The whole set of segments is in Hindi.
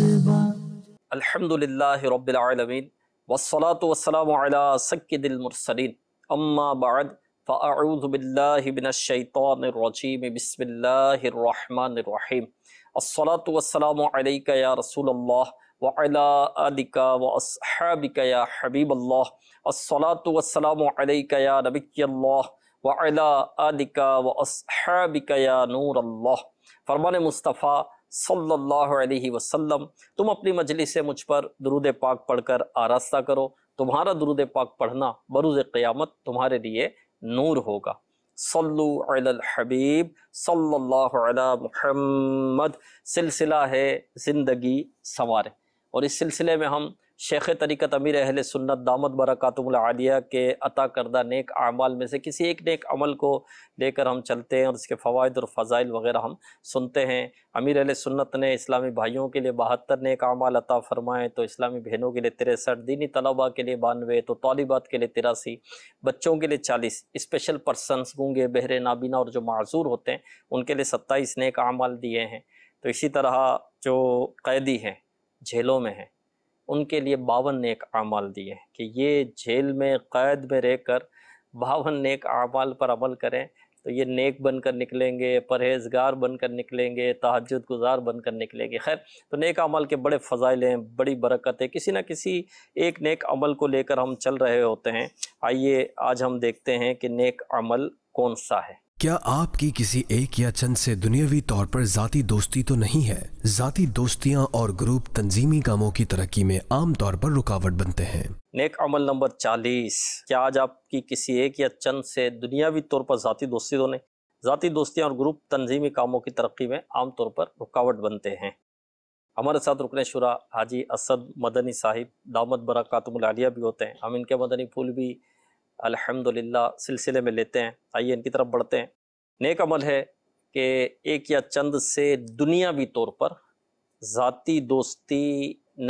अल्हम्दुलिल्लाह रब्बिल आलमीन वस्सलातु वस्सलामु अला सय्यिदिल मुरसलीन अम्मा बाद मिनश शैतानिर रजीम बिस्मिल्लाहिर रहमानिर रहीम अस्सलातु वस्सलामु अलैका या व अला आलिका व या अस्सलातु वस्सलामु अलैका या व अला आलिका व या फरमान मुस्तफ़ा सल्लल्लाहु अलैहि वसल्लम तुम अपनी मजलिस से मुझ पर दुरूद पाक पढ़कर आरास्ता करो तुम्हारा दुरूद पाक पढ़ना बरूज क़यामत तुम्हारे लिए नूर होगा सल्लु अल हबीब सल्लल्लाहु अला मुहम्मद सिलसिला है ज़िंदगी सवार और इस सिलसिले में हम शेख तरीक़त अमीर अहल सुन्नत दामद बरक़ातुमलिया के अता करदा नेक अमाल में से किसी एक नेक अमल को लेकर हम चलते हैं और इसके फ़वाद और फ़ज़ाइल वगैरह हम सुनते हैं अमीर अहल सुन्नत ने इस्लामी भाइयों के लिए बहत्तर नेक अमाल अता फ़रमाएँ तो इस्लामी बहनों के लिए तिरसठ दीनी तलबा के लिए बानवे तो तलबात के लिए तिरासी बच्चों के लिए चालीस इस्पेशल पर्सनस गूँगे बहरे नाबीना और जो माजूर होते हैं उनके लिए सत्ताईस नेक अमाल दिए हैं तो इसी तरह जो कैदी हैं जेलों में हैं उनके लिए बावन नेक अमाल दिए कि ये जेल में कैद में रह कर बावन नेक अमाल पर अमल करें तो ये नेक बनकर निकलेंगे परहेजगार बनकर निकलेंगे तहजद गुजार बनकर निकलेंगे खैर तो नेक अमल के बड़े फ़जाइल हैं बड़ी बरकत है किसी न किसी एक नेक अमल को लेकर हम चल रहे होते हैं आइए आज हम देखते हैं कि नेक अमल कौन सा है क्या आपकी किसी एक या चंद से दुनियावी तौर पर जाति दोस्ती तो नहीं है जाति दोस्तियां और ग्रुप तंजीमी कामों की तरक्की में तौर पर रुकावट बनते हैं नेक अमल नंबर चालीस क्या आज आपकी किसी एक या चंद से दुनियावी तौर पर जाति दोस्ती तो नहीं जाति दोस्तियां और ग्रुप तंजीमी कामों की तरक्की में आम तौर पर रुकावट बनते हैं हमारे साथ रुकने शुरा हाजी असद मदनी साहिब दामद बरकतमलिया भी होते हैं हम इनके मदनी फूल भी अल्हम्दुलिल्लाह सिलसिले में लेते हैं आइए इनकी तरफ बढ़ते हैं नेक अमल है कि एक या चंद से दुनियावी तौर पर ज़ाती दोस्ती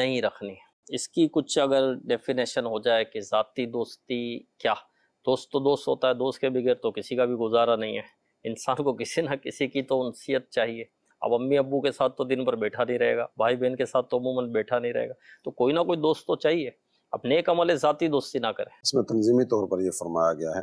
नहीं रखनी इसकी कुछ अगर डेफिनेशन हो जाए कि ज़ाती दोस्ती क्या दोस्त तो दोस्त होता है दोस्त के बगैर तो किसी का भी गुजारा नहीं है इंसान को किसी ना किसी की तो उनसीत चाहिए अब अम्मी अबू के साथ तो दिन भर बैठा नहीं रहेगा भाई बहन के साथ तो अमूमन बैठा नहीं रहेगा तो कोई ना कोई दोस्त तो चाहिए अपने एक अमल ज़ाती दोस्ती ना करें इसमें तंजीमी तौर पर यह फरमाया गया है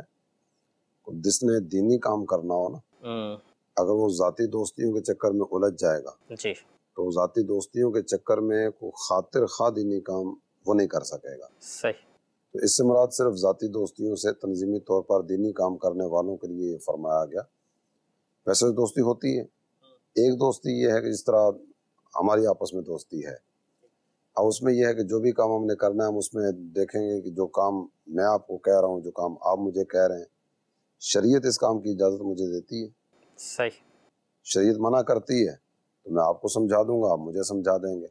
जिसने दीनी काम करना हो ना हम्म। अगर वो ज़ाती दोस्तियों के चक्कर में उलझ जाएगा जी तो ज़ाती दोस्तियों के चक्कर में को खातिर खा दीनी काम वो नहीं कर सकेगा सही तो इससे मुराद सिर्फ ज़ाती दोस्तियों से तंजीमी तौर पर दीनी काम करने वालों के लिए फरमाया गया वैसे तो दोस्ती होती है एक दोस्ती ये है कि जिस तरह हमारी आपस में दोस्ती है और उसमें यह है कि जो भी काम हमने करना है हम उसमें देखेंगे कि जो काम मैं आपको कह रहा हूँ जो काम आप मुझे कह रहे हैं शरीयत इस काम की इजाज़त मुझे देती है सही शरीयत मना करती है तो मैं आपको समझा दूंगा आप मुझे समझा देंगे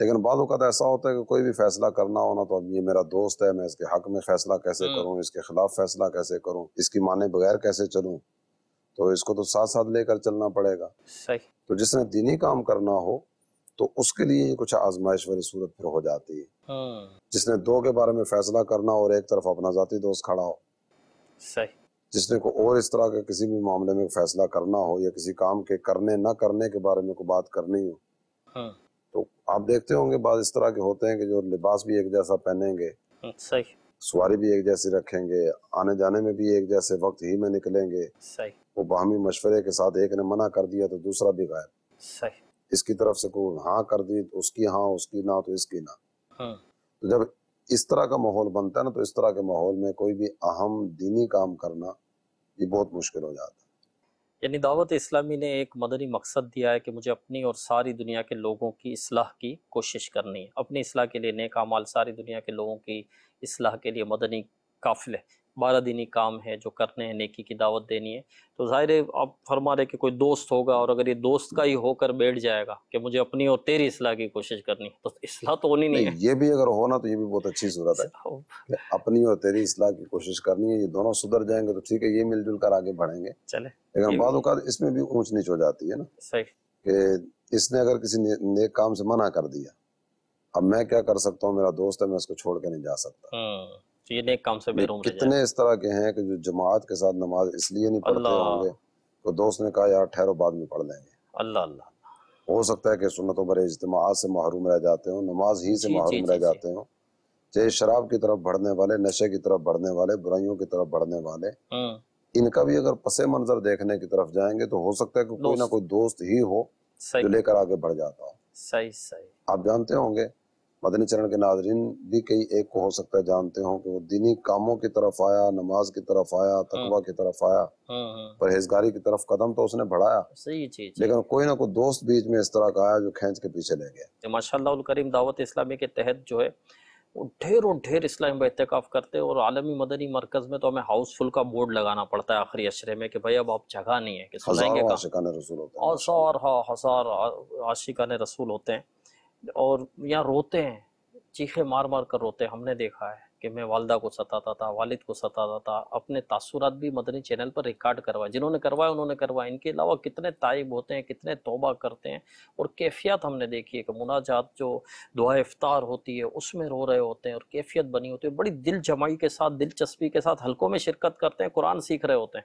लेकिन बाद अवत ऐसा होता है कि कोई भी फैसला करना होना तो अब ये मेरा दोस्त है मैं इसके हक में फैसला कैसे हम्म। करूँ इसके खिलाफ फैसला कैसे करूँ इसकी माने बगैर कैसे चलूँ तो इसको तो साथ साथ लेकर चलना पड़ेगा सही तो जिसने दीनी काम करना हो तो उसके लिए कुछ आजमाइश वाली सूरत फिर हो जाती है हाँ। जिसने दो के बारे में फैसला करना और एक तरफ अपना जाती दोस्त खड़ा हो सही जिसने को और इस तरह के किसी भी मामले में फैसला करना हो या किसी काम के करने न करने के बारे में को बात करनी हो हाँ। तो आप देखते होंगे बात इस तरह के होते हैं कि जो लिबास भी एक जैसा पहनेंगे हाँ, सही सवारी भी एक जैसी रखेंगे आने जाने में भी एक जैसे वक्त ही में निकलेंगे सही वो बाहमी मशवरे के साथ एक ने मना कर दिया तो दूसरा भी गायब सही इसकी तरफ से कोई हाँ कर दी तो उसकी हाँ उसकी ना तो इसकी ना हाँ। तो जब इस तरह का माहौल बनता है ना तो इस तरह के माहौल में कोई भी अहम दीनी काम करना ये बहुत मुश्किल हो जाता है यानी दावत इस्लामी ने एक मदनी मकसद दिया है कि मुझे अपनी और सारी दुनिया के लोगों की इसलाह की कोशिश करनी है अपनी इसलाह के लिए नेक अमाल सारी दुनिया के लोगों की इसलाह के लिए मदनी काफिले बारह दीनी काम है जो करने हैं नेकी की दावत देनी है तो ज़ाहिर है आप फरमा रहे कि कोई दोस्त होगा और अगर ये दोस्त का ही होकर बैठ जाएगा कि मुझे अपनी और तेरी असलाह की कोशिश करनी तो असलाह तो होनी नहीं, नहीं है ये भी अगर होना तो ये भी बहुत अच्छी सूरत है अपनी और तेरी असलाह की कोशिश करनी है ये दोनों सुधर जाएंगे तो ठीक है ये मिलजुल कर आगे बढ़ेंगे चले लेकिन बाद इसमें भी ऊँच नीच हो जाती है ना सही इसने अगर किसी नेक काम से मना कर दिया अब मैं क्या कर सकता हूँ मेरा दोस्त है मैं उसको छोड़ के नहीं जा सकता हम्म। ये नेक काम से महरूम कितने इस तरह के हैं कि जो जमात के साथ नमाज इसलिए नहीं पढ़ते होंगे तो दोस्त ने कहा यार ठहरो बाद में पढ़ लेंगे अल्लाह अल्लाह हो सकता है कि सुनतों भरे इज्तमात से महरूम रह जाते हो नमाज ही से महरूम रह जाते हो चाहे शराब की तरफ बढ़ने वाले नशे की तरफ बढ़ने वाले बुराइयों की तरफ बढ़ने वाले हम्म। इनका भी अगर पसे मंजर देखने की तरफ जाएंगे तो हो सकता है कि कोई ना कोई दोस्त ही हो जो लेकर आगे बढ़ जाता हो सही सही आप जानते होंगे मदनी चरण के नाजरीन भी कई एक को हो सकता है जानते हो कि वो दीनी कामों की तरफ आया नमाज की तरफ आया हाँ। तकवा की तरफ आया हाँ, हाँ। परहेजगारी की तरफ कदम तो उसने बढ़ाया सही चीज लेकिन कोई ना कोई दोस्त बीच में इस तरह का आया जो खेच के पीछे ले गया तो माशा करीम दावत इस्लामी के तहत जो है ढेरों ढेर इस्लाम बहतकाफ़ करते हैं और आलमी मदनी मरकज़ में तो हमें हाउसफुल का बोर्ड लगाना पड़ता है आखिरी अशरे में कि भाई अब आप जगह नहीं है कि सुनाएंगे हज़ार हज़ार आशिका रसूल होते हैं और यहाँ रोते हैं चीखे मार मार कर रोते हैं हमने देखा है कि मैं वालदा को सताता था वालिद को सताता था अपने तासुरात भी मदनी चैनल पर रिकॉर्ड करवाए जिन्होंने करवाया उन्होंने करवाया इनके अलावा कितने ताइब होते हैं कितने तोबा करते हैं और कैफियत हमने देखी है कि मुनाजात जो दुआ इफ्तार होती है उसमें रो रहे होते हैं और कैफियत बनी होती है बड़ी दिल जमाई के साथ दिलचस्पी के साथ हल्कों में शिरकत करते हैं कुरान सीख रहे होते हैं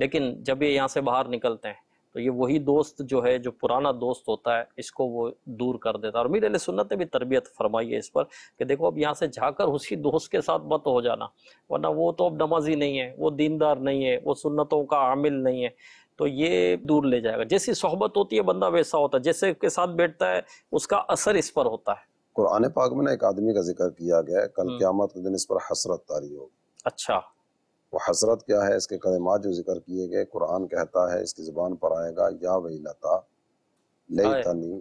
लेकिन जब ये यहाँ से बाहर निकलते हैं तो ये वही दोस्त जो है जो पुराना दोस्त होता है इसको वो दूर कर देता है और मीर सुन्नत ने भी तरबियत फरमाई है इस पर कि देखो अब यहाँ से जाकर उसी दोस्त के साथ मत हो जाना वरना वो तो अब नमाजी नहीं है वो दीनदार नहीं है वो सुन्नतों का आमिल नहीं है तो ये दूर ले जाएगा जैसी सोहबत होती है बंदा वैसा होता है जैसे के साथ बैठता है उसका असर इस पर होता है कुरान पाक में ना एक आदमी का जिक्र किया गया है कल हम्म। क्यामत के दिन इस पर हसरत तारी होगी अच्छा वो हसरत क्या है इसके कलमात जो जिक्र किए गए कुरान कहता है इसकी ज़बान पर आएगा या वही लता ले तनी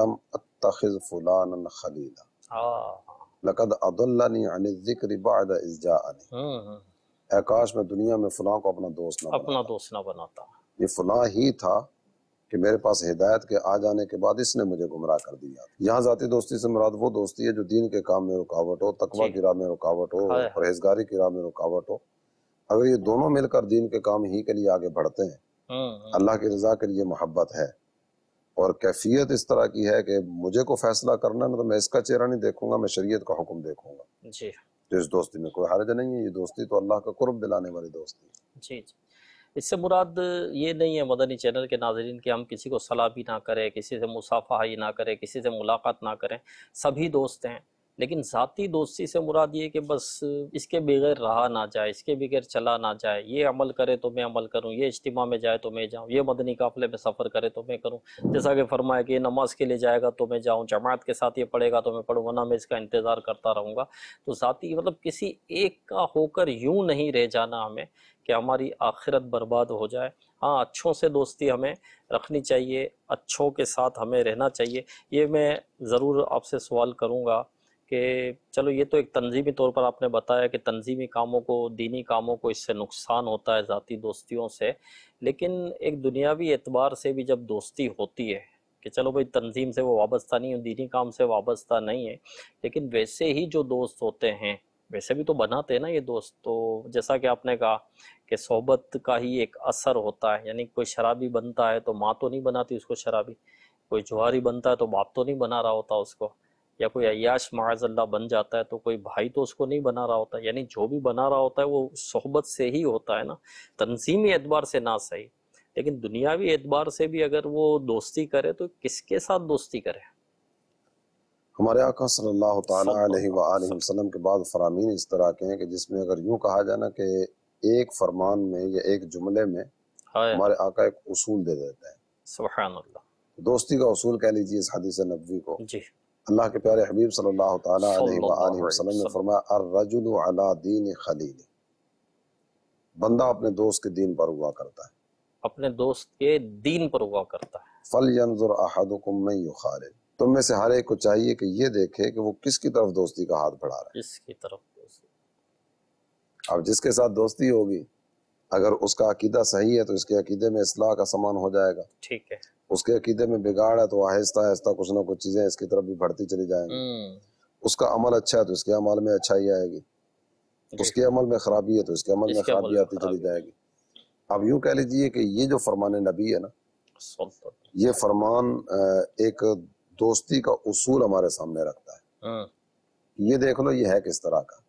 लम अतखिज फुलान खलीला लकद अदुल्लानी अन जिक्र बाद इस जानी आकाश हम्म, हम्म। में दुनिया में फुला को अपना दोस्त ना अपना दोस्त ना बनाता ये फुला ही था कि मेरे पास हिदायत के आ जाने के बाद इसने मुझे गुमराह कर दिया यहाँ जाती दोस्ती से मुराद वो दोस्ती है जो दीन के काम में रुकावट हो तकवा की राह में रुकावट हो परहेजगारी की राह में रुकावट हो अगर ये दोनों मिलकर दीन के काम ही के लिए आगे बढ़ते हैं हाँ, हाँ। अल्लाह की रजा के लिए मोहब्बत है और कैफियत इस तरह की है कि मुझे को फैसला करना ना तो मैं इसका चेहरा नहीं देखूंगा मैं शरीयत का हुक्म देखूंगा जी तो इस दोस्ती में कोई हर्ज नहीं है ये दोस्ती तो अल्लाह का कुर्ब दिलाने वाली दोस्ती है जी जी इससे मुराद ये नहीं है मदनी चैनल के नाजरन के हम किसी को सलाह भी ना करें किसी से मुसाफा ही ना करें किसी से मुलाकात ना करें सभी दोस्त हैं लेकिन ज़ाती दोस्ती से मुराद ये कि बस इसके बगैर रहा ना जाए इसके बगैर चला ना जाए ये अमल करे तो मैं अमल करूँ ये इज्तिमा में जाए तो मैं जाऊँ ये मदनी काफ़ले में सफ़र करे तो मैं करूँ जैसा कि फरमाया कि नमाज के लिए जाएगा तो मैं जाऊँ जमात के साथ ये पढ़ेगा तो मैं पढ़ूँ वना मैं इसका इंतज़ार करता रहूँगा तो ज़ाती मतलब किसी एक का होकर यूँ नहीं रह जाना हमें कि हमारी आखिरत बर्बाद हो जाए हाँ अच्छों से दोस्ती हमें रखनी चाहिए अच्छों के साथ हमें रहना चाहिए ये मैं ज़रूर आपसे सवाल करूँगा कि चलो ये तो एक तंजीमी तौर पर आपने बताया कि तंजीमी कामों को दीनी कामों को इससे नुकसान होता है ज़ाती दोस्तियों से लेकिन एक दुनियावी एतबार से भी जब दोस्ती होती है कि चलो भाई तंजीम से वो वाबस्ता नहीं है दीनी काम से वाबस्ता नहीं है लेकिन वैसे ही जो दोस्त होते हैं वैसे भी तो बनाते हैं ना ये दोस्त तो जैसा कि आपने कहा कि सोहबत का ही एक असर होता है यानी कोई शराबी बनता है तो माँ तो नहीं बनाती उसको शराबी कोई जुहारी बनता है तो बाप तो नहीं बना रहा होता उसको या कोई अयाश माजल्ला बन जाता है तो कोई भाई तो उसको नहीं बना रहा होता यानी जो भी बना रहा होता है वो सोहबत से ही होता है ना तनजीमी एतबार से ना सही लेकिन दुनियावी एतबार से भी अगर वो दोस्ती करे तो किसके साथ दोस्ती करे हमारे आका सल्लल्लाहु अलैहि वसल्लम के बाद फरामीन इस तरह के हैं कि जिसमें अगर यूं कहा जाए ना कि एक फरमान में या एक जुमले में हाँ। हमारे आका एक उसूल दे देते हैं दोस्ती का उसूल कह लीजिए इस हदीस नबी को जी अल्लाह के प्यारे हबीब सल्लल्लाहु अलैहि वसल्लम ने फरमाया अर्रजुल अला दीन खलीली बंदा अपने दोस्त के दीन पर हुआ करता है अपने दोस्त के दीन पर हुआ करता है फल यंजुर अहदुकुम में युखारे तुम में से हर एक को चाहिए कि ये देखे कि वो किसकी तरफ दोस्ती का हाथ बढ़ा रहा है किसकी तरफ दोस्ती अब जिसके साथ दोस्ती होगी अगर उसका अकीदा सही है तो इसके अकीदे में असलाह का सामान हो जाएगा ठीक है उसके अकीदे में बिगाड़ है तो आहिस्ता आहिस्ता कुछ ना कुछ चीजें इसकी तरफ भी बढ़ती चली जाएंगी हम्म। उसका अमल अच्छा है तो इसके अमल में अच्छाई आएगी उसके अमल में खराबी है तो इसके अमल में खराबी आती चली जाएगी अब यूं कह लीजिए कि ये जो फरमान नबी है ना ये फरमान एक दोस्ती का उसूल हमारे सामने रखता है हाँ। ये देख लो ये है किस तरह का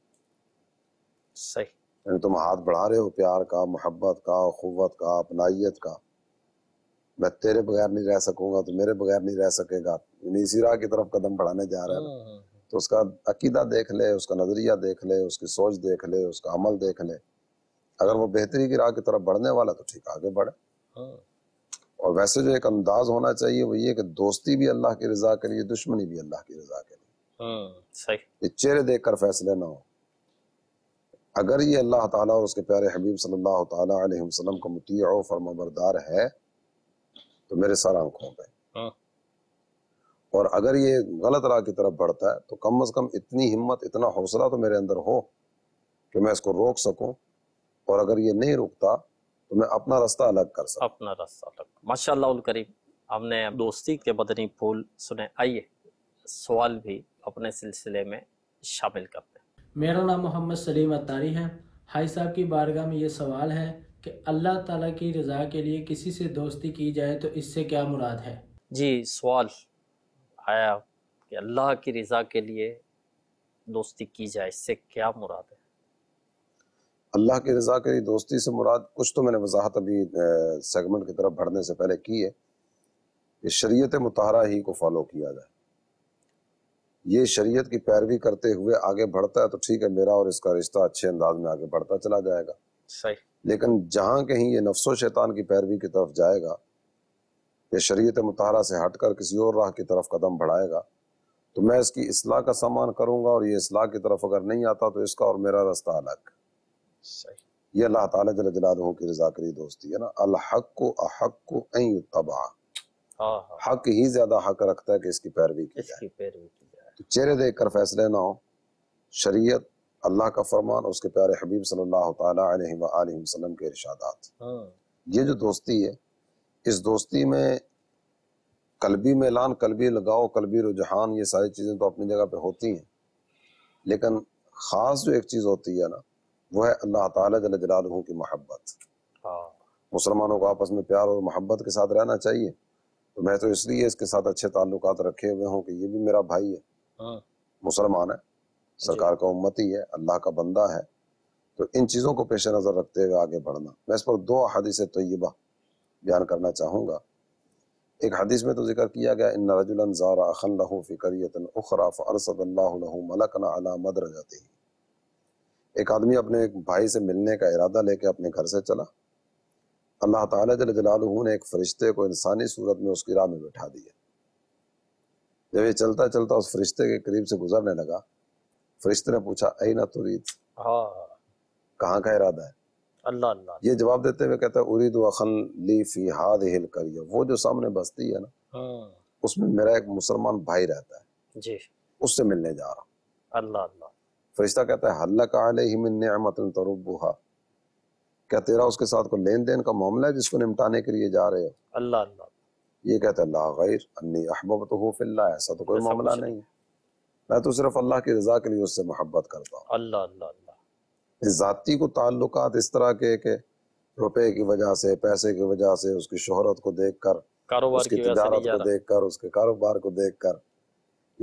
सही तुम हाथ बढ़ा रहे हो प्यार का मोहब्बत का खुवत का अपनाइत का मैं तेरे बगैर नहीं रह सकूंगा तो मेरे बगैर नहीं रह सकेगा इसी राह की तरफ कदम बढ़ाने जा रहा है हाँ, हाँ, हाँ। तो उसका अकीदा देख ले उसका नजरिया देख ले उसकी सोच देख ले उसका अमल देख ले अगर वो बेहतरी की राह की तरफ बढ़ने वाला तो ठीक आगे बढ़े और वैसे जो एक अंदाज होना चाहिए वो ये कि दोस्ती भी अल्लाह की रजा के लिए दुश्मनी भी अल्लाह की रजा के लिए सही चेहरे देख कर फैसले ना हो अगर ये अल्लाह ताला और उसके प्यारे हबीब सल्लल्लाहु अलैहि वसल्लम का मुती और फर्माबरदार है तो मेरे सारा आंखों गए हाँ। और अगर ये गलत राह की तरफ बढ़ता है तो कम अज कम इतनी हिम्मत इतना हौसला तो मेरे अंदर हो कि मैं इसको रोक सकूं और अगर ये नहीं रुकता तो मैं अपना रास्ता अलग कर सकता अपना रास्ता अलग माशा करीब हमने दोस्ती के बदनी फूल सुने आइए सवाल भी अपने सिलसिले में शामिल करते हैं मेरा नाम मोहम्मद सलीम अतारी है हाई साहब की बारगाह में ये सवाल है कि अल्लाह ताला की रज़ा के लिए किसी से दोस्ती की जाए तो इससे क्या मुराद है जी सवाल आया कि अल्लाह की रज़ा के लिए दोस्ती की जाए इससे क्या मुराद है अल्लाह की रज़ा के लिए दोस्ती से मुराद कुछ तो मैंने वजाहत अभी सेगमेंट की तरफ बढ़ने से पहले की है कि शरीयत मतहरा ही को फॉलो किया जाए ये शरीयत की पैरवी करते हुए आगे बढ़ता है तो ठीक है मेरा और इसका रिश्ता अच्छे अंदाज में आगे बढ़ता चला जाएगा सही लेकिन जहाँ कहीं ये नफ्सो शैतान की पैरवी की तरफ जाएगा या शरीत मतहरा से हट कर किसी और राह की तरफ कदम बढ़ाएगा तो मैं इसकी असलाह का सामान करूँगा और ये असलाह की तरफ अगर नहीं आता तो इसका और मेरा रास्ता अलग ये अल्लाह ताला जल की रजाकरी दोस्ती है ना अलहक को अहक को तबा हक ही ज्यादा हक रखता है कि इसकी पैरवी की की जाए तो चेहरे देख कर फैसले ना हो शरीयत अल्लाह का फरमान और उसके प्यारे हबीब सल्लल्लाहु अलैहि वसल्लम के इरशादात हाँ। ये जो दोस्ती है इस दोस्ती में कलबी मेलान कलबी लगाओ कलबी रुझान ये सारी चीज़ें तो अपनी जगह पे होती हैं लेकिन ख़ास जो एक चीज़ होती है ना वो है अल्लाह ताला जल जलालहू की मोहब्बत हाँ। मुसलमानों को आपस में प्यार और मोहब्बत के साथ रहना चाहिए तो मैं तो इसलिए इसके साथ अच्छे ताल्लुकात रखे हुए हूँ कि ये भी मेरा भाई है हाँ। मुसलमान है सरकार का उम्मती है अल्लाह का बंदा है तो इन चीज़ों को पेश नज़र रखते हुए आगे बढ़ना मैं इस पर दो हदीस तयबा बयान करना चाहूंगा एक हदीस में तो जिक्र किया गया इन रजुलन एक आदमी अपने एक भाई से मिलने का इरादा लेके अपने घर से चला अल्लाह ताला ने एक फ़रिश्ते को इंसानी सूरत में उसकी राह में बैठा दिया जब ये चलता चलता उस फरिश्ते के करीब से गुजरने लगा फरिश्ते ने पूछा ऐ ना तुरीद हाँ। कहाँ का इरादा है अल्लाह अल्लाह ये जवाब देते हुए कहता है उरीद वखन ली फी हाद हिल करिए वो जो सामने बस्ती है ना हम्म। उसमें मेरा एक मुसलमान भाई रहता है जी उससे मिलने जा रहा हूँ अल्लाह अल्लाह फरिश्ता कहता है हल्ला का आले ही मिन नियामत तरुबुहा क्या तेरा उसके साथ कोई लेन देन का मामला है जिसको निपटाने के लिए जा रहे हो अल्लाह अल्लाह ये कहता है ला गैर अन्नी अहबब तो हो फिल्ला ऐसा तो कोई मामला नहीं है मैं तो सिर्फ अल्लाह की रजा के लिए उससे मोहब्बत करता हूँ अल्लाह अल्लाह अल्लाह जाति को ताल्लुक इस तरह के के रुपए की वजह से पैसे की वजह से उसकी शोहरत को देख कर उसकी तजारत को देख कर उसके कारोबार को देख कर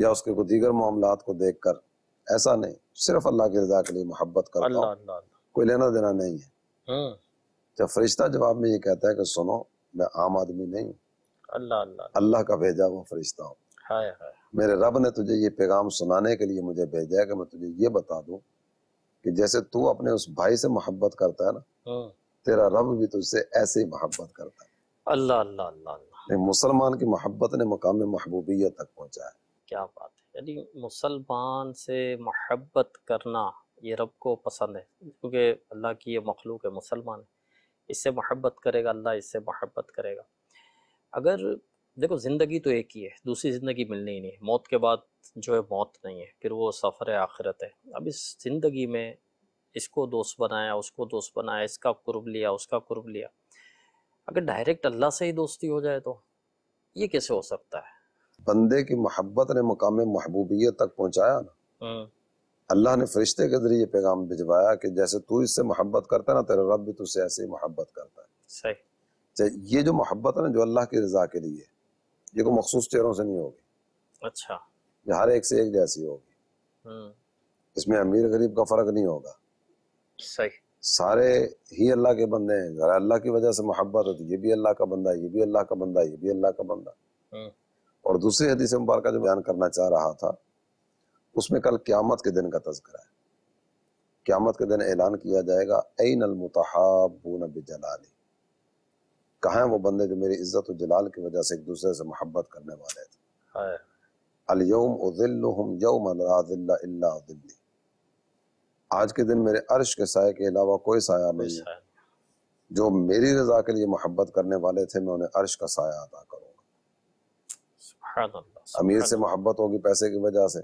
या उसके को दीगर मामला को देख कर ऐसा नहीं सिर्फ अल्लाह की रजा के लिए मोहब्बत करता हूँ कोई लेना देना नहीं है हम्म। जब फरिश्ता जवाब में ये कहता है कि सुनो मैं आम आदमी नहीं हूँ अल्लाह अल्लाह का भेजा हुआ फरिश्ता हूँ मेरे रब ने तुझे ये पैगाम सुनाने के लिए मुझे भेजा है कि मैं तुझे ये बता दूं कि जैसे तू अपने उस भाई से मोहब्बत करता है ना हाँ। तेरा रब भी तुझसे ऐसे ही मोहब्बत करता है अल्लाह अल्लाह अल्लाह मुसलमान की मोहब्बत ने मकाम महबूबियत तक पहुँचा है क्या बात है यानी मुसलमान से मोहब्बत करना ये रब को पसंद है क्योंकि अल्लाह की ये मखलूक है मुसलमान इससे मोहब्बत करेगा अल्लाह इससे मोहब्बत करेगा अगर देखो ज़िंदगी तो एक ही है दूसरी ज़िंदगी मिलनी ही नहीं मौत के बाद जो है मौत नहीं है फिर वो सफ़र है आखिरत है अब इस ज़िंदगी में इसको दोस्त बनाया उसको दोस्त बनाया इसका कुर्ब लिया उसका कुर्ब लिया अगर डायरेक्ट अल्लाह से ही दोस्ती हो जाए तो ये कैसे हो सकता है बंदे की मोहब्बत ने मकाम महबूबियत तक पहुँचाया ना हम्म। अल्लाह ने फरिश्ते के जरिए पैगाम भिजवाया कि जैसे तू इससे मोहब्बत करता है ना तेरा रब भी तुझसे ऐसे ही मोहब्बत करता है सही ये जो मोहब्बत है ना जो अल्लाह की रजा के लिए ये को मखसूस चेहरों से नहीं होगी अच्छा ये हर एक से एक जैसी होगी हम्म। इसमें अमीर गरीब का फर्क नहीं होगा सही सारे ही अल्लाह के बंदे हैं जरा अल्लाह की वजह से मोहब्बत होती ये भी अल्लाह का बंदा ये भी अल्लाह का बंदा ये भी अल्लाह का बंदा हम्म। और दूसरी हदीस मुबारक जो बयान करना चाह रहा था उसमें कल क्यामत के दिन का तस्करा है क्यामत के दिन ऐलान किया जाएगा ऐन अलमतहाबून जलाली कहाँ हैं वो बंदे जो मेरी इज्जत और जलाल की वजह से एक दूसरे से मोहब्बत करने वाले थे हाँ। आज के दिन मेरे अर्श के साय के अलावा कोई साया नहीं है अच्छा। जो मेरी रजा के लिए मोहब्बत करने वाले थे मैं उन्हें अर्श का साया अदा करूंगा अमीर से मोहब्बत होगी पैसे की वजह से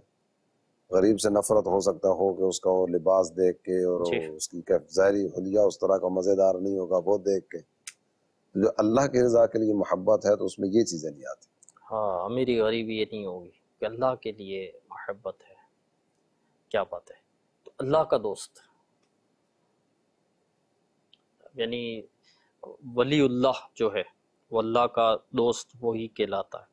गरीब से नफरत हो सकता हो कि उसका वो लिबास देख के और उसकी जहरी हलिया उस तरह का मज़ेदार नहीं होगा वो देख के तो जो अल्लाह की रजा के लिए मोहब्बत है तो उसमें ये चीज़ें नहीं आती हाँ अमीरी गरीबी ये नहीं होगी कि अल्लाह के लिए मोहब्बत है क्या बात है तो अल्लाह का दोस्त यानी वलील्लाह जो है वो अल्लाह का दोस्त वही कहलाता है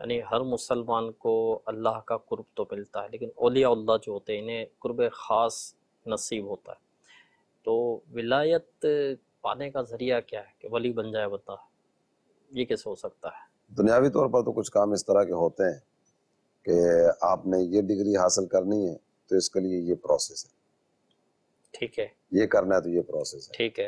यानी हर मुसलमान को अल्लाह का कुर्ब तो मिलता है लेकिन ओलिया अल्लाह जो होते हैं इन्हें कुर्ब ख़ास नसीब होता है तो विलायत पाने का जरिया क्या है कि वली बन जाए बता ये कैसे हो सकता है दुनियावी तौर पर तो कुछ काम इस तरह के होते हैं कि आपने ये डिग्री हासिल करनी है तो इसके लिए ये प्रोसेस है ठीक है ये करना है तो ये प्रोसेस है ठीक है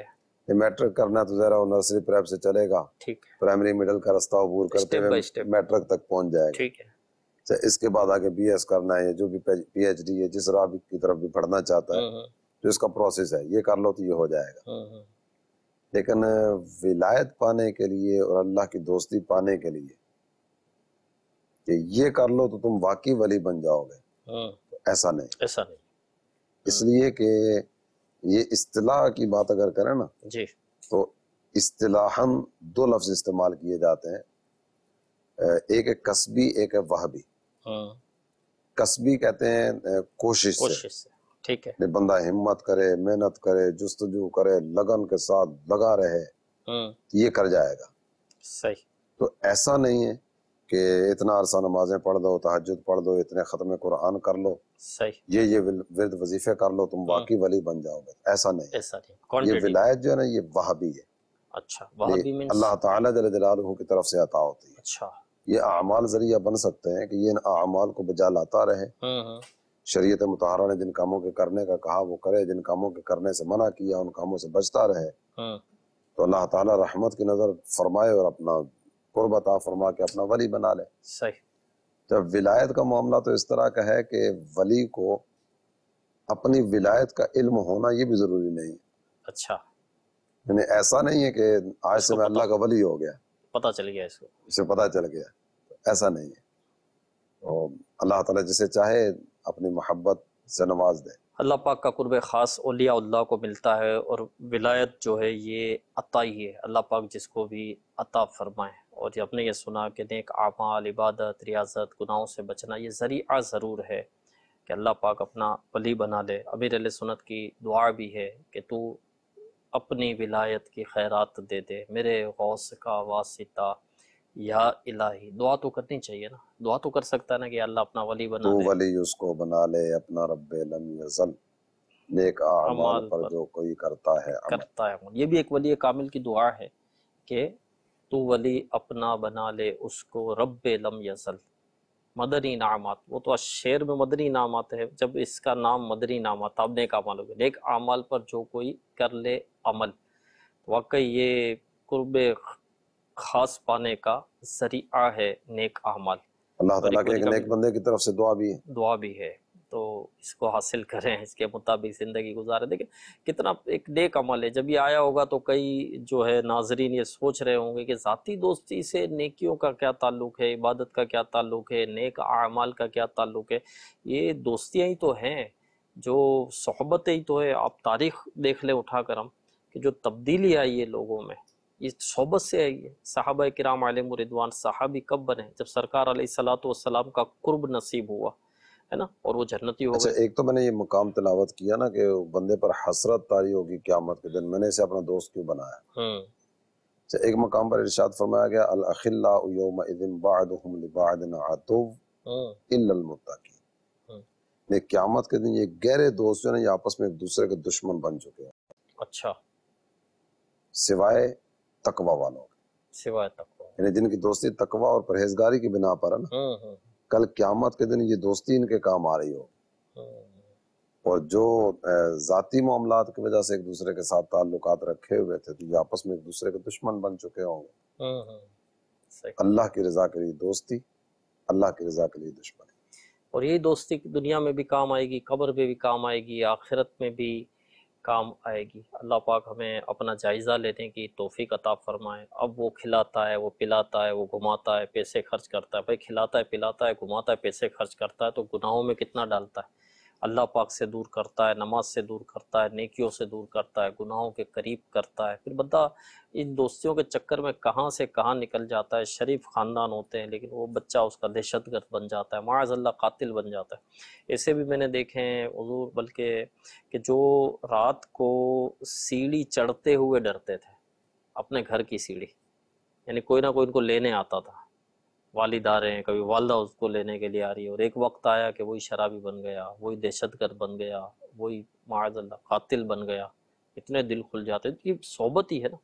ये मैट्रिक करना तो जरा नर्सरी प्रेप से चलेगा ठीक है प्राइमरी मिडिल का रास्ता अबूर करते हुए मैट्रिक तक पहुंच जाएगा ठीक है अच्छा, इसके बाद आगे बी एस करना है जो भी पी एच डी है जिस राह की तरफ भी पढ़ना चाहता है हम्म, हम्म। तो इसका प्रोसेस है ये कर लो तो ये हो जाएगा हम्म, लेकिन विलायत पाने के लिए और अल्लाह की दोस्ती पाने के लिए कि ये कर लो तो तुम वाकई वली बन जाओगे तो ऐसा नहीं ऐसा नहीं हाँ। इसलिए कि ये इस्तलाह की बात अगर करें ना जी तो इस्तेलाहन दो लफ्ज इस्तेमाल किए जाते हैं एक कस्बी एक है वहबी हाँ। कस्बी कहते हैं कोशिश, कोशिश से, से। ठीक है बंदा हिम्मत करे मेहनत करे जुस्तजू करे लगन के साथ लगा रहे हम्म। तो ये कर जाएगा सही तो ऐसा नहीं है कि इतना अरसा नमाजें पढ़ दो तहजद पढ़ दो इतने खत्म कुरान कर लो सही ये ये विरद वजीफे कर लो तुम हम्म। वाकई वली बन जाओगे ऐसा नहीं ऐसा नहीं ये विलायत जो है ना ये वहाबी है अच्छा अल्लाह तला जल की तरफ से अता होती है अच्छा ये अमाल जरिया बन सकते हैं कि ये इन अमाल को बजा लाता रहे हम्म, शरीयत मुतहरा ने जिन कामों के करने का कहा वो करे जिन कामों के करने से मना किया उन कामों से बचता रहे हाँ। तो अल्लाह ताला रहमत की नज़र फरमाए और अपना कुर्बता फरमा के अपना वली बना ले सही जब विलायत का मामला तो इस तरह का है कि वली को अपनी विलायत का इल्म होना ये भी ज़रूरी नहीं अच्छा यानी ऐसा नहीं है कि आज से मैं अल्लाह का वली हो गया पता चल गया इसको इसे पता चल गया ऐसा नहीं है तो अल्लाह ताला जिसे चाहे अपनी मोहब्बत से नवाज दें अल्लाह पाक का कुर्ब ख़ास अलिया को मिलता है और विलायत जो है ये अता ही है अल्लाह पाक जिसको भी अता फरमाए और ये आपने ये सुना कि नेक आमाल इबादत रियाजत गुनाहों से बचना ये ज़रिया ज़रूर है कि अल्लाह पाक अपना वली बना ले अमीर सुनत की दुआ भी है कि तू अपनी विलायत की खैरात दे दे मेरे गौस का वासिता या इलाही दुआ तो करनी चाहिए ना दुआ तो कर सकता है ना कि अल्लाह अपना वली बना तू वली उसको बना ले अपना रब्बे लम यजल नेक आमाल पर, पर जो कोई करता है अमल। करता है ये भी एक वली कामिल की दुआ है कि तू वली अपना बना ले उसको रब्बे लम यजल मदनी नामात वो तो शेर में मदनी नामात है जब इसका नाम मदनी नामात अब नेक आमाल होगा नेक आमाल पर जो कोई कर ले अमल वाकई ये कुर्ब खास पाने का जरिया है नेक अमल अल्लाह ताला के एक नेक बंदे की तरफ से दुआ भी है दुआ भी है तो इसको हासिल करें इसके मुताबिक ज़िंदगी गुजारें देखें कितना एक नेक अमल है जब ये आया होगा तो कई जो है नाजरीन ये सोच रहे होंगे कि ज़ाती दोस्ती से नेकियों का क्या ताल्लुक़ है इबादत का क्या ताल्लुक़ है नेक अमाल का क्या ताल्लुक़ है ये दोस्तियाँ ही तो हैं जो सहबतें ही तो है आप तारीख देख लें उठा कर हम कि जो तब्दीली आई है लोगों में ये सोबत तो से आई है साहब कराम आलम रिदवान साहबी कब बने जब सरकार सलाम का कुर्ब नसीब हुआ है ना और वो जन्नती हो अच्छा, एक तो मैंने ये मुकाम तलावत किया ना कि बंदे पर हसरत तारी होगी क्यामत के दिन मैंने इसे अपना दोस्त क्यों बनाया हम्म। अच्छा एक मकाम पर इरशाद फरमाया गया अलखिल्ला हम्म। हम्म। क्यामत के दिन ये गहरे दोस्त जो है आपस में एक दूसरे के दुश्मन बन चुके हैं अच्छा सिवाय तकवा वालों हो सिवाय तकवा जिनकी दोस्ती तकवा और परहेजगारी की बिना पर है ना हम्म, हम्म। कल क्यामत के दिन ये दोस्ती इनके काम आ रही हो हम्म। और जो जाती मामला की वजह से एक दूसरे के साथ ताल्लुक रखे हुए थे तो ये आपस में एक दूसरे के दुश्मन बन चुके होंगे अल्लाह की रजा के लिए दोस्ती अल्लाह की रजा के लिए दुश्मन और यही दोस्ती दुनिया में भी काम आएगी कब्र में भी काम आएगी आखिरत में भी काम आएगी अल्लाह पाक हमें अपना जायज़ा लेने की तोफ़ी अता फ़रमाए अब वो खिलाता है वो पिलाता है वो घुमाता है पैसे खर्च करता है भाई खिलाता है पिलाता है घुमाता है पैसे खर्च करता है तो गुनाहों में कितना डालता है अल्लाह पाक से दूर करता है नमाज से दूर करता है नेकियों से दूर करता है गुनाहों के करीब करता है फिर बंदा इन दोस्तियों के चक्कर में कहाँ से कहाँ निकल जाता है शरीफ ख़ानदान होते हैं लेकिन वो बच्चा उसका दहशतगर्द बन जाता है माज़ल्ला कातिल बन जाता है ऐसे भी मैंने देखे हैं हजूर बल्कि कि जो रात को सीढ़ी चढ़ते हुए डरते थे अपने घर की सीढ़ी यानी कोई ना कोई इनको लेने आता था वालिद आ रहे हैं कभी वालदा उसको लेने के लिए आ रही है और एक वक्त आया कि वही शराबी बन गया वही दहशतगर्द बन गया वही माजल्ला कातिल बन गया इतने दिल खुल जाते कि तो सोबत ही है ना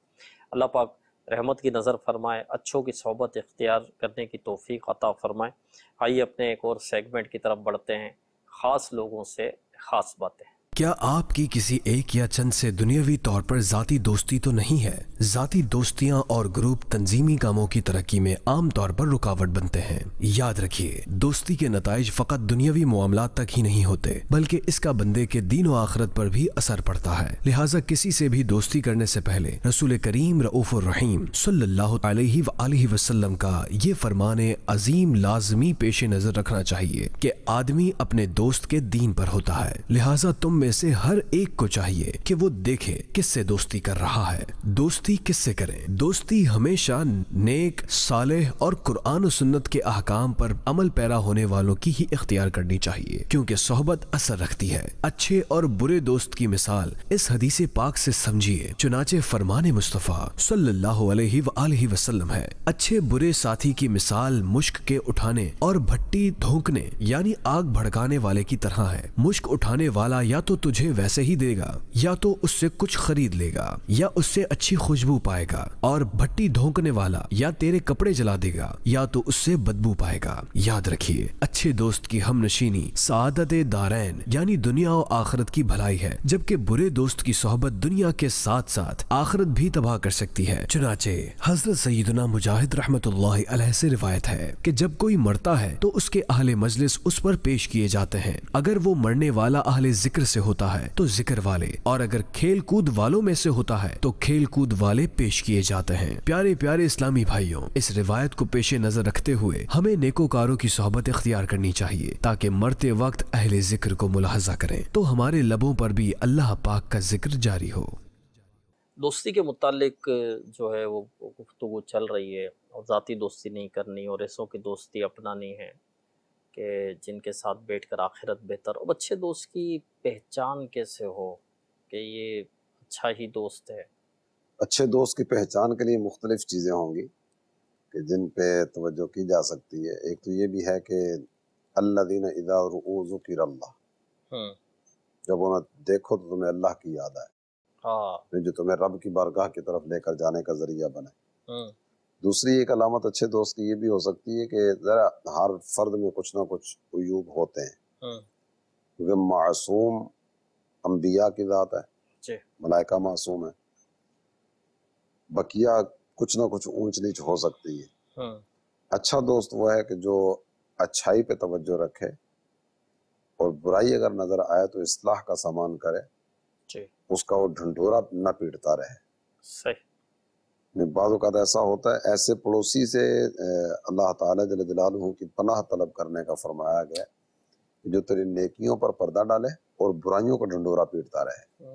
अल्लाह पाक रहमत की नज़र फरमाए अच्छों की सोबत इख्तियार करने की तोफ़ी अता फरमाए आइए अपने एक और सेगमेंट की तरफ बढ़ते हैं ख़ास लोगों से ख़ास बातें क्या आपकी किसी एक या चंद से दुनियावी तौर पर जाती दोस्ती तो नहीं है जाती दोस्तियां और ग्रुप तंजीमी कामों की तरक्की में आम तौर पर रुकावट बनते हैं याद रखिए दोस्ती के नतज फकत दुनियावी मामला तक ही नहीं होते बल्कि इसका बंदे के दीन व आखरत पर भी असर पड़ता है लिहाजा किसी से भी दोस्ती करने से पहले रसूल करीम रहीम सल्लाम का ये फरमान अजीम लाजमी पेश नजर रखना चाहिए कि आदमी अपने दोस्त के दीन पर होता है लिहाजा तुम में से हर एक को चाहिए कि वो देखे किससे दोस्ती कर रहा है दोस्ती किससे करे दोस्ती हमेशा नेक साले और कुरान सुन्नत के अहकाम पर अमल पैरा होने वालों की ही इख्तियार करनी चाहिए क्योंकि सोहबत असर रखती है अच्छे और बुरे दोस्त की मिसाल इस हदीस पाक से समझिए चुनाचे फरमाने मुस्तफ़ा सल्लल्लाहु अलैहि वसल्लम है अच्छे बुरे साथी की मिसाल मुश्क के उठाने और भट्टी धोकने यानी आग भड़काने वाले की तरह है मुश्क उठाने वाला या तो तो तुझे वैसे ही देगा या तो उससे कुछ खरीद लेगा या उससे अच्छी खुशबू पाएगा और भट्टी ढोंकने वाला या तेरे कपड़े जला देगा या तो उससे बदबू पाएगा याद रखिए अच्छे दोस्त की हम नशीनी सादत दारैन यानी दुनिया और आखरत की भलाई है जबकि बुरे दोस्त की सोहबत दुनिया के साथ साथ आखरत भी तबाह कर सकती है चुनाचे हजरत सईदना मुजाहिद रहमत से रिवायत है की जब कोई मरता है तो उसके अहले मजलिस उस पर पेश किए जाते हैं अगर वो मरने वाला अहले जिक्र से होता है तो जिक्र वाले और अगर खेल कूद वालों में से होता है तो खेल कूद वाले पेश किए जाते हैं प्यारे प्यारे इस्लामी भाइयों इस रिवायत को पेश नजर रखते हुए हमें नेकोकारों की सोहबत इख्तियार करनी चाहिए ताकि मरते वक्त अहले जिक्र को मुलाजा करें तो हमारे लबों पर भी अल्लाह पाक का जिक्र जारी हो दोस्ती के मुतालिक जो है वो गुफ्तु चल रही है और ज़ाती दोस्ती नहीं करनी और ऐसों की दोस्ती अपनानी है कि जिनके साथ बैठकर आखिरत बेहतर अब अच्छे दोस्त की पहचान कैसे हो कि ये अच्छा ही दोस्त है अच्छे दोस्त की पहचान के लिए मुख्तलिफ चीज़ें होंगी कि जिन पे तवज्जो की जा सकती है एक तो ये भी है कि अल्लादीन इदा ज़ुकिर अल्लाह हम्म। जब उन्हें देखो तो तुम्हें अल्लाह की याद आए हाँ। जो तो तुम्हें रब की बारगाह की तरफ लेकर जाने का जरिया बने हम्म। दूसरी एक अलामत अच्छे दोस्त की ये भी हो सकती है कि ज़रा हर फर्द में कुछ ना कुछ अयूब होते हैं हाँ। क्योंकि मासूम अम्बिया की ज़ात है मलाइका मासूम है बकिया कुछ ना कुछ ऊंच नीच हो सकती है हाँ। अच्छा दोस्त वो है कि जो अच्छाई पे तवज्जो रखे और बुराई अगर नजर आए तो इस्लाह का सामान करे उसका वो ढंडोरा न पीटता रहे सही बाद तो ऐसा होता है ऐसे पड़ोसी से अल्लाह ताला की पनाह तलब करने का फरमाया गया कि जो तेरी नेकियों पर पर्दा डाले और बुराइयों का ढंडोरा पीटता रहे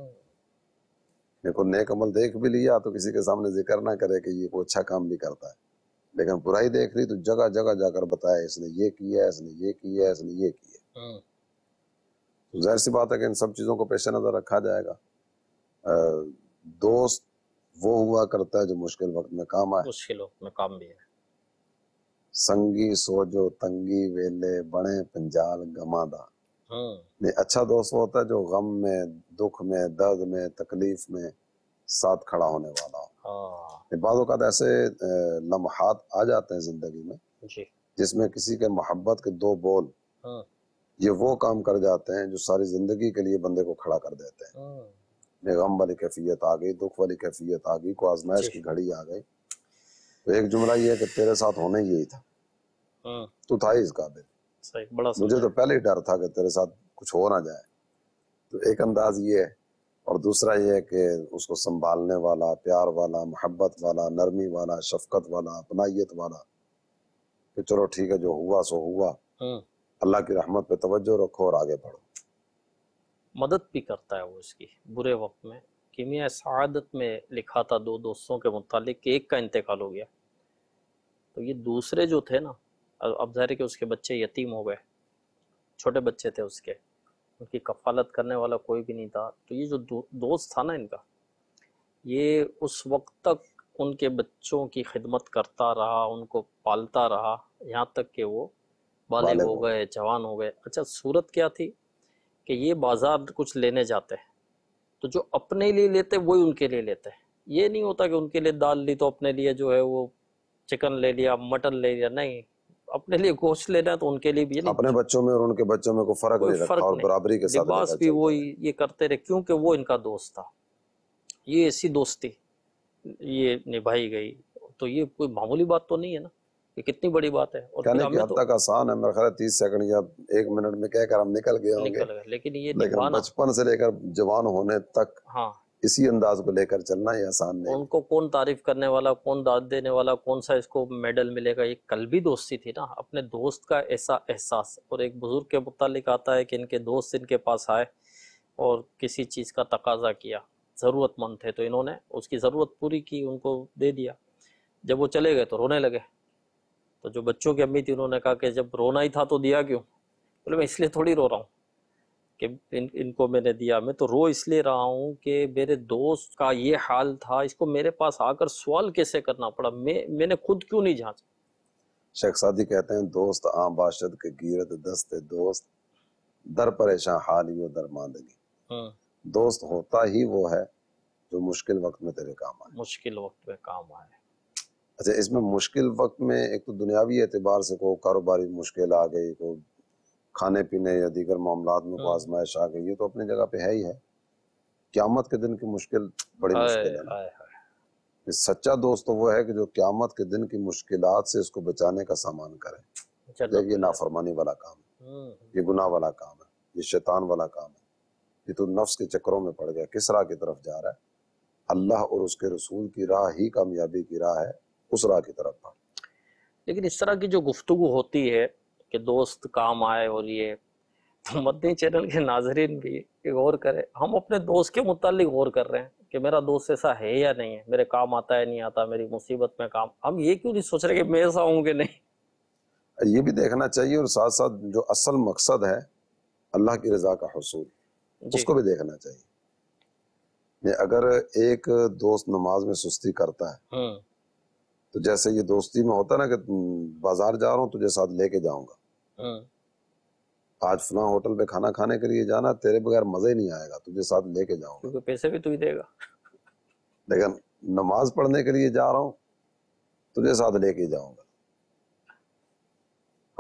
देखो नेक अमल देख भी लिया तो किसी के सामने जिक्र ना करे कि ये कोई अच्छा काम नहीं करता है लेकिन बुराई देख ली तो जगह जगह जाकर बताया इसने ये किया इसने ये किया इसने ये किया तो जाहिर सी बात है कि इन सब चीज़ों को पेश नज़र रखा जाएगा दोस्त वो हुआ करता है जो मुश्किल वक्त में काम आए मुश्किल वक्त में काम भी है संगी सोजो तंगी वेले बने पंजाल गमादा हम्म। नहीं अच्छा दोस्त होता है जो गम में दुख में दर्द में तकलीफ में साथ खड़ा होने वाला हो हाँ। बाद ऐसे लम्हात आ जाते हैं जिंदगी में जिसमें किसी के मोहब्बत के दो बोल हाँ। ये वो काम कर जाते हैं जो सारी जिंदगी के लिए बंदे को खड़ा कर देते हैं हाँ। गम वाली कैफियत आ गई दुख वाली कैफियत आ गई को आजमाइश की घड़ी आ गई तो एक जुमला ये है कि तेरे साथ होने यही था हाँ। तू था ही इस काबिल मुझे तो पहले ही डर था कि तेरे साथ कुछ हो ना जाए तो एक अंदाज ये है और दूसरा ये है कि उसको संभालने वाला प्यार वाला मोहब्बत वाला नरमी वाला शफकत वाला अपनाइत वाला कि चलो ठीक है जो हुआ सो हुआ हाँ। अल्लाह की रहमत पे तवज्जो रखो और आगे बढ़ो मदद भी करता है वो इसकी बुरे वक्त में कीमिया शहादत में लिखा था दो दोस्तों के मुतालिक एक का इंतकाल हो गया तो ये दूसरे जो थे ना अब जहर के उसके बच्चे यतीम हो गए छोटे बच्चे थे उसके उनकी कफालत करने वाला कोई भी नहीं था तो ये जो दो, दोस्त था ना इनका ये उस वक्त तक उनके बच्चों की खिदमत करता रहा उनको पालता रहा यहाँ तक कि वो बाले हो गए जवान हो गए अच्छा सूरत क्या थी कि ये बाज़ार कुछ लेने जाते हैं तो जो अपने लिए लेते हैं वही उनके लिए लेते हैं ये नहीं होता कि उनके लिए दाल ली तो अपने लिए जो है वो चिकन ले लिया मटन ले लिया नहीं अपने लिए गोश्त लेना तो उनके लिए भी अपने बच्चों में और उनके बच्चों में कोई फर्क नहीं फर्क और बराबरी के साथ भी वो ये करते रहे क्योंकि वो इनका दोस्त था ये ऐसी दोस्ती ये निभाई गई तो ये कोई मामूली बात तो नहीं है ना ये कितनी बड़ी बात है और कहने की हद तो तक आसान है मेरा ख्याल तीस सेकंड या एक मिनट में कहकर हम निकल गए होंगे लेकिन ये लेकिन बचपन से लेकर जवान होने तक हाँ इसी अंदाज को लेकर चलना ही आसान नहीं उनको कौन तारीफ करने वाला कौन दाद देने वाला कौन सा इसको मेडल मिलेगा ये कल भी दोस्ती थी ना अपने दोस्त का ऐसा एहसास और एक बुजुर्ग के मुतालिक आता है कि इनके दोस्त इनके पास आए और किसी चीज़ का तकाजा किया ज़रूरतमंद थे तो इन्होंने उसकी ज़रूरत पूरी की उनको दे दिया जब वो चले गए तो रोने लगे तो जो बच्चों की अम्मी थी उन्होंने कहा कि जब रोना ही था तो दिया क्यों बोले मैं इसलिए थोड़ी रो रहा हूँ कि इन इनको मैंने दिया मैं तो रो इसलिए रहा हूँ कि मेरे दोस्त का ये हाल था इसको मेरे पास आकर सवाल कैसे करना पड़ा मैं मैंने खुद क्यों नहीं जांचा शेख सादी कहते हैं दोस्त आम बाशद के गीरत दस्त दोस्त दर परेशान हाल ही मांदगी हम्म। दोस्त होता ही वो है जो मुश्किल वक्त में तेरे काम आए मुश्किल वक्त में काम आए अच्छा इसमें मुश्किल वक्त में एक तो दुनियावी एतबार से को कारोबारी मुश्किल आ गई को खाने पीने या दीगर मामला में हाँ। आजमाइश आ गई ये तो अपनी जगह पे है ही है क्यामत के दिन की मुश्किल बड़ी मुश्किल है सच्चा दोस्त तो वो है कि जो क्यामत के दिन की मुश्किल से इसको बचाने का सामान करे अच्छा, जब ये नाफरमानी वाला काम है हम्म, हम्म। ये गुनाह वाला काम है ये शैतान वाला काम है ये तो नफ्स के चक्करों में पड़ गया किस राह की तरफ जा रहा है अल्लाह और उसके रसूल की राह ही कामयाबी की राह है उस राह की तरफ था लेकिन इस तरह की जो गुफ्तु होती है कि दोस्त काम आए और ये तो मदनी चैनल के नाजरीन भी गौर करें हम अपने दोस्त के मुतल गौर कर रहे हैं कि मेरा दोस्त ऐसा है या नहीं है मेरे काम आता है नहीं आता मेरी मुसीबत में काम हम ये क्यों नहीं सोच रहे कि मैं ऐसा हूँ कि नहीं ये भी देखना चाहिए और साथ साथ जो असल मकसद है अल्लाह की रजा का हसूल उसको भी देखना चाहिए अगर एक दोस्त नमाज में सुस्ती करता है हम्म। तो जैसे ये दोस्ती में होता ना कि बाजार जा रहा हूँ तुझे साथ लेके जाऊंगा हाँ। आज फना होटल पे खाना खाने के लिए जाना तेरे बगैर मजा ही नहीं आएगा तुझे साथ लेके जाऊंगा तो पैसे भी तू ही देगा लेकिन नमाज पढ़ने के लिए जा रहा हूँ तुझे साथ लेके जाऊंगा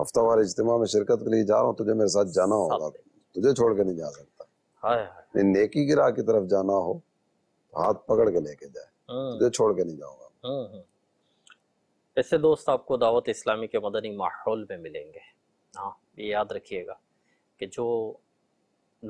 हफ्ता वार इज्तिमा में शिरकत के लिए जा रहा हूँ तुझे मेरे साथ जाना होगा तुझे छोड़ के नहीं जा सकता नेकी की राह की तरफ जाना हो तो हाथ पकड़ के लेके जाए हाँ। तुझे छोड़ के नहीं जाऊंगा हाँ, ऐसे दोस्त आपको दावत इस्लामी के मदनी माहौल में मिलेंगे हाँ ये याद रखिएगा कि जो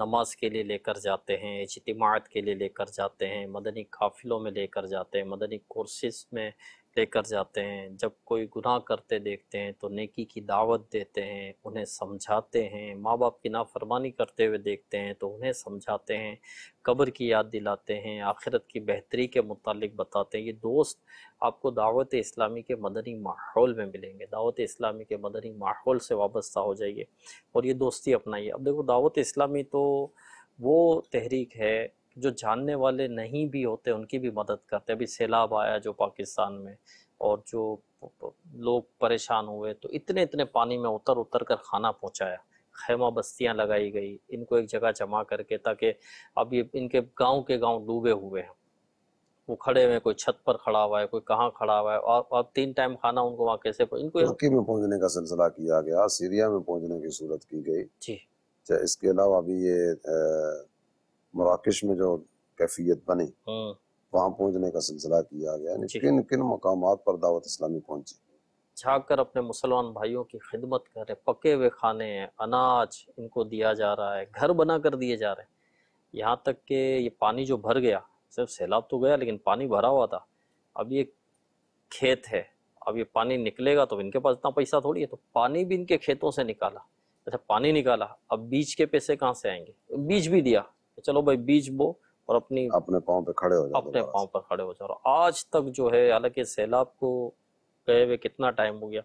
नमाज के लिए लेकर जाते हैं इजतमात के लिए लेकर जाते हैं मदनी काफिलों में लेकर जाते हैं मदनी कोर्सेज में लेकर जाते हैं जब कोई गुनाह करते देखते हैं तो नेकी की दावत देते हैं उन्हें समझाते हैं माँ बाप की नाफरमानी करते हुए देखते हैं तो उन्हें समझाते हैं कब्र की याद दिलाते हैं आखिरत की बेहतरी के मुतालिक बताते हैं ये दोस्त आपको दावत इस्लामी के मदनी माहौल में मिलेंगे दावत इस्लामी के मदनी माहौल से वाबस्ता हो जाइए और ये दोस्ती अपनाइए अब देखो दावत इस्लामी तो वो तहरीक है जो जानने वाले नहीं भी होते उनकी भी मदद करते अभी सैलाब आया जो पाकिस्तान में और जो लोग परेशान हुए तो इतने इतने पानी में उतर उतर कर खाना पहुंचाया खेमा बस्तियां लगाई गई इनको एक जगह जमा करके ताकि अब ये इनके गांव के गांव डूबे हुए हैं वो खड़े हुए कोई छत पर खड़ा हुआ है कोई कहाँ खड़ा हुआ है और अब तीन टाइम खाना उनको वहाँ कैसे इनको तुर्की में पहुंचने का सिलसिला किया गया सीरिया में पहुंचने की सूरत की गई जी अच्छा, इसके अलावा अभी ये मराकश में जो कैफियत बनी हाँ। वहाँ पहुँचने का सिलसिला किया गया किन किन मकाम पर दावत इस्लामी पहुँची झाँक अपने मुसलमान भाइयों की खिदमत रहे पके हुए खाने अनाज इनको दिया जा रहा है घर बना कर दिए जा रहे हैं यहाँ तक कि ये पानी जो भर गया सिर्फ सैलाब तो गया लेकिन पानी भरा हुआ था अब ये खेत है अब ये पानी निकलेगा तो इनके पास इतना पैसा थोड़ी है तो पानी भी इनके खेतों से निकाला अच्छा पानी निकाला अब बीज के पैसे कहाँ से आएंगे बीज भी दिया तो चलो भाई बीज बो और अपनी अपने पाँव पे खड़े हो जाओ अपने पाँव पर खड़े हो जाओ आज तक जो है हालांकि सैलाब को गए हुए कितना टाइम हो गया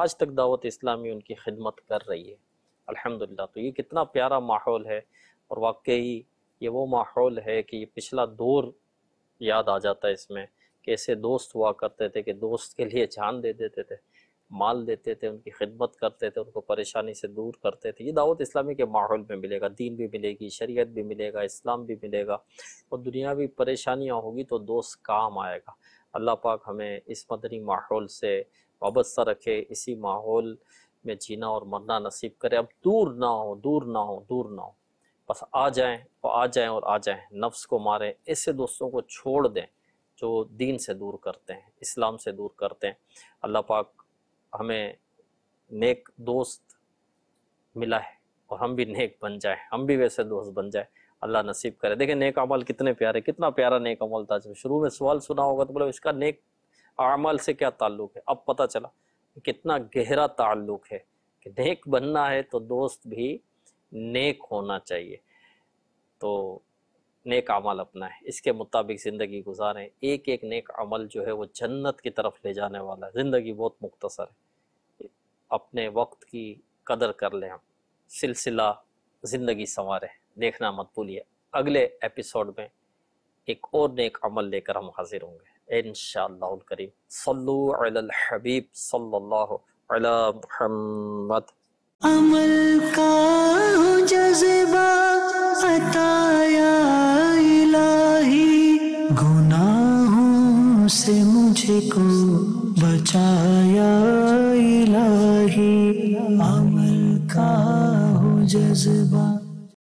आज तक दावत इस्लामी उनकी खिदमत कर रही है अल्हम्दुलिल्लाह तो ये कितना प्यारा माहौल है और वाकई ये वो माहौल है कि ये पिछला दौर याद आ जाता है इसमें कैसे दोस्त हुआ करते थे कि दोस्त के लिए जान दे देते थे माल देते थे उनकी खिदमत करते थे उनको परेशानी से दूर करते थे ये दावत इस्लामी के माहौल में मिलेगा दीन भी मिलेगी शरीयत भी मिलेगा इस्लाम भी मिलेगा और दुनियावी परेशानियाँ होगी तो दोस्त काम आएगा अल्लाह पाक हमें इस मदनी माहौल से वाबस्ता रखे इसी माहौल में जीना और मरना नसीब करे अब दूर ना हो दूर ना हो दूर ना हो बस आ जाएँ और आ जाए और आ जाएँ नफ्स को मारें ऐसे दोस्तों को छोड़ दें जो दीन से दूर करते हैं इस्लाम से दूर करते हैं अल्लाह पाक हमें नेक दोस्त मिला है और हम भी नेक बन जाए हम भी वैसे दोस्त बन जाए अल्लाह नसीब करे देखे नेक अमल कितने प्यारे कितना प्यारा नेक अमल था जब शुरू में सवाल सुना होगा तो बोला इसका नेक अमल से क्या ताल्लुक है अब पता चला कितना गहरा ताल्लुक है कि नेक बनना है तो दोस्त भी नेक होना चाहिए तो नेक अमल अपना है इसके मुताबिक ज़िंदगी गुजारें एक एक नेक अमल जो है वो जन्नत की तरफ ले जाने वाला है ज़िंदगी बहुत मुख्तसर है अपने वक्त की कदर कर लें हम सिलसिला ज़िंदगी संवारें देखना मत भूलिए अगले एपिसोड में एक और नेक अमल लेकर हम हाजिर होंगे इन करीम सल्लू अल हबीब सल्लल्लाहु अमल का जज्बा अता से मुझे को बचाया इलाही अमल का हो जज्बा